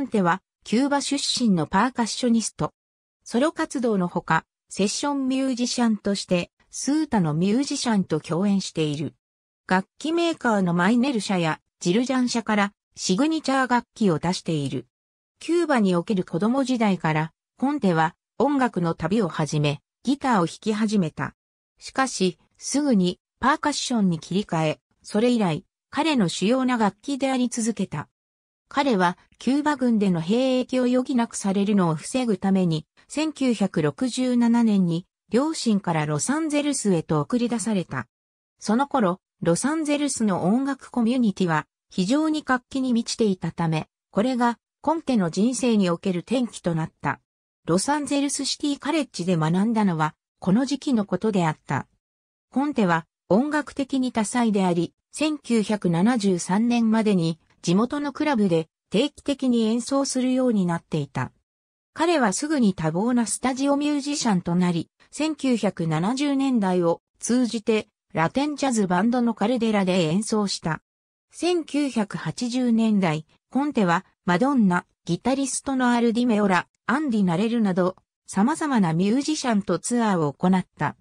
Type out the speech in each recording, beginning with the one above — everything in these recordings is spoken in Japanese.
ンテは、キューバ出身のパーカッショニスト。ソロ活動のほか、セッションミュージシャンとして、スータのミュージシャンと共演している。楽器メーカーのマイネル社やジルジャン社からシグニチャー楽器を出している。キューバにおける子供時代から、コンテは音楽の旅を始め、ギターを弾き始めた。しかし、すぐにパーカッションに切り替え、それ以来、彼の主要な楽器であり続けた。彼はキューバ軍での兵役を余儀なくされるのを防ぐために、1967年に両親からロサンゼルスへと送り出された。その頃、ロサンゼルスの音楽コミュニティは非常に活気に満ちていたため、これがコンテの人生における転機となった。ロサンゼルスシティカレッジで学んだのは、この時期のことであった。コンテは音楽的に多彩であり、1973年までに地元のクラブで定期的に演奏するようになっていた。彼はすぐに多忙なスタジオミュージシャンとなり、1970年代を通じてラテンジャズバンドのカルデラで演奏した。1980年代、コンテはマドンナ、ギタリストのアルディメオラ、アンディ・ナレルなど、様々なミュージシャンとツアーを行った。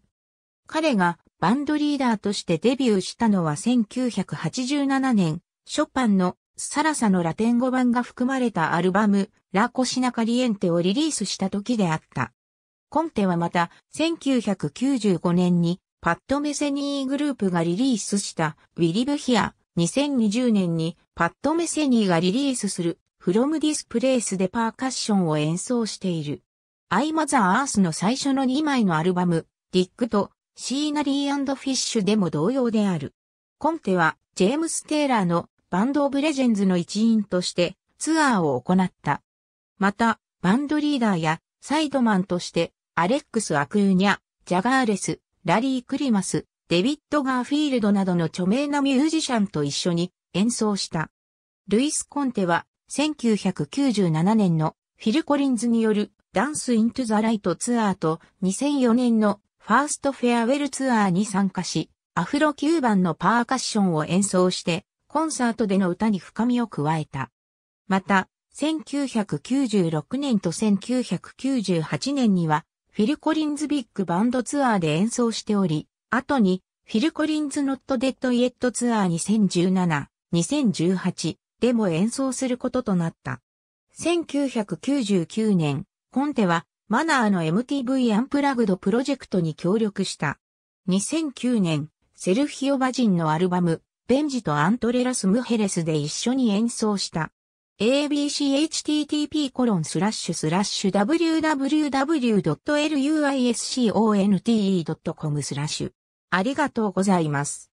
彼がバンドリーダーとしてデビューしたのは1987年、ショパンのサラサのラテン語版が含まれたアルバム、ラ・コシナ・カリエンテをリリースした時であった。コンテはまた、1995年に、パッド・メセニーグループがリリースした、ウィリブ・ヒア、2020年に、パッド・メセニーがリリースする、フロム・ディス・プレイスでパーカッションを演奏している。アイ・マザー・アースの最初の2枚のアルバム、ディックと、シーナリーフィッシュでも同様である。コンテは、ジェームス・テイラーのバンドオブレジェンズの一員としてツアーを行った。また、バンドリーダーやサイドマンとしてアレックス・アクーニャ、ジャガーレス、ラリー・クリマス、デビッド・ガーフィールドなどの著名なミュージシャンと一緒に演奏した。ルイス・コンテは1997年のフィル・コリンズによるダンス・イントゥ・ザ・ライトツアーと2004年のファースト・フェアウェルツアーに参加し、アフロ・キューバンのパーカッションを演奏してコンサートでの歌に深みを加えた。また、1996年と1998年には、フィル・コリンズビッグバンドツアーで演奏しており、後に、フィル・コリンズ・ノット・デッド・イエット・ツアー2017、2018でも演奏することとなった。1999年、コンテは、マナーの MTV アンプラグドプロジェクトに協力した。2009年、セルフィオ・バジンのアルバム、ベンジとアントレラス・ムヘレスで一緒に演奏した。abchttp://www.luisconte.com スラッシュ。ありがとうございます。